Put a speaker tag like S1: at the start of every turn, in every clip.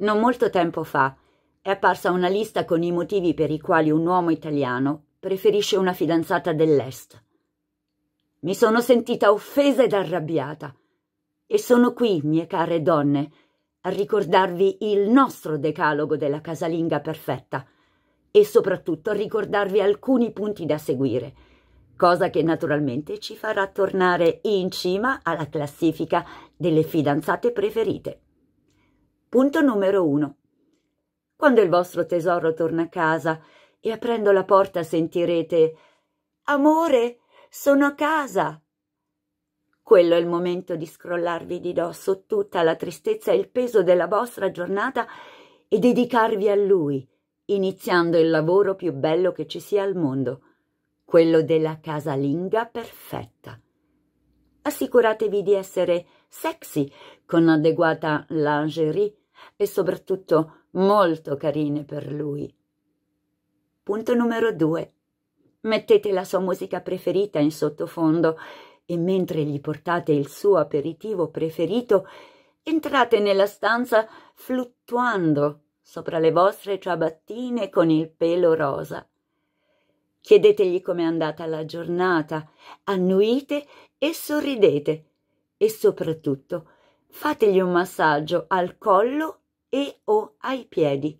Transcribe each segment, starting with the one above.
S1: Non molto tempo fa è apparsa una lista con i motivi per i quali un uomo italiano preferisce una fidanzata dell'Est. Mi sono sentita offesa ed arrabbiata. E sono qui, mie care donne, a ricordarvi il nostro decalogo della casalinga perfetta e soprattutto a ricordarvi alcuni punti da seguire, cosa che naturalmente ci farà tornare in cima alla classifica delle fidanzate preferite. Punto numero uno. Quando il vostro tesoro torna a casa e aprendo la porta sentirete Amore, sono a casa. Quello è il momento di scrollarvi di dosso tutta la tristezza e il peso della vostra giornata e dedicarvi a lui, iniziando il lavoro più bello che ci sia al mondo, quello della casalinga perfetta. Assicuratevi di essere sexy con adeguata lingerie e soprattutto molto carine per lui. Punto numero due. Mettete la sua musica preferita in sottofondo e mentre gli portate il suo aperitivo preferito, entrate nella stanza fluttuando sopra le vostre ciabattine con il pelo rosa. Chiedetegli com'è andata la giornata, annuite e sorridete e soprattutto fategli un massaggio al collo e o ai piedi.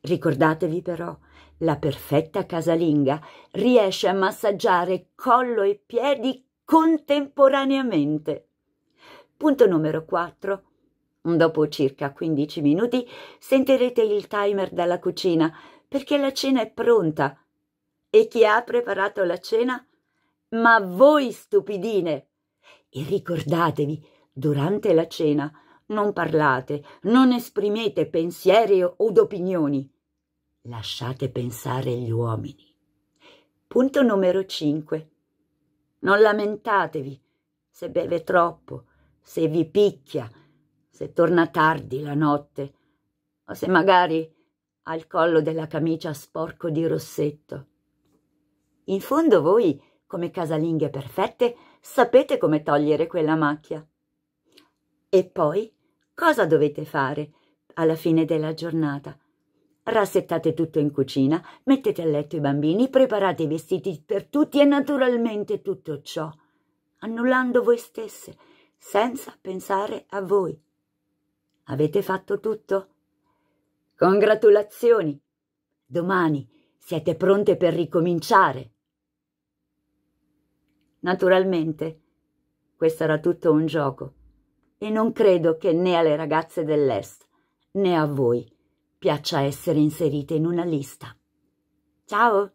S1: Ricordatevi però, la perfetta casalinga riesce a massaggiare collo e piedi contemporaneamente. Punto numero 4. Dopo circa 15 minuti sentirete il timer dalla cucina perché la cena è pronta. E chi ha preparato la cena? Ma voi stupidine! E ricordatevi, durante la cena, non parlate, non esprimete pensieri o opinioni. Lasciate pensare gli uomini. Punto numero 5. Non lamentatevi se beve troppo, se vi picchia, se torna tardi la notte o se magari ha il collo della camicia sporco di rossetto. In fondo voi, come casalinghe perfette, sapete come togliere quella macchia. E poi Cosa dovete fare alla fine della giornata? Rassettate tutto in cucina, mettete a letto i bambini, preparate i vestiti per tutti e naturalmente tutto ciò, annullando voi stesse, senza pensare a voi. Avete fatto tutto? Congratulazioni! Domani siete pronte per ricominciare. Naturalmente, questo era tutto un gioco e non credo che né alle ragazze dell'Est né a voi piaccia essere inserite in una lista. Ciao!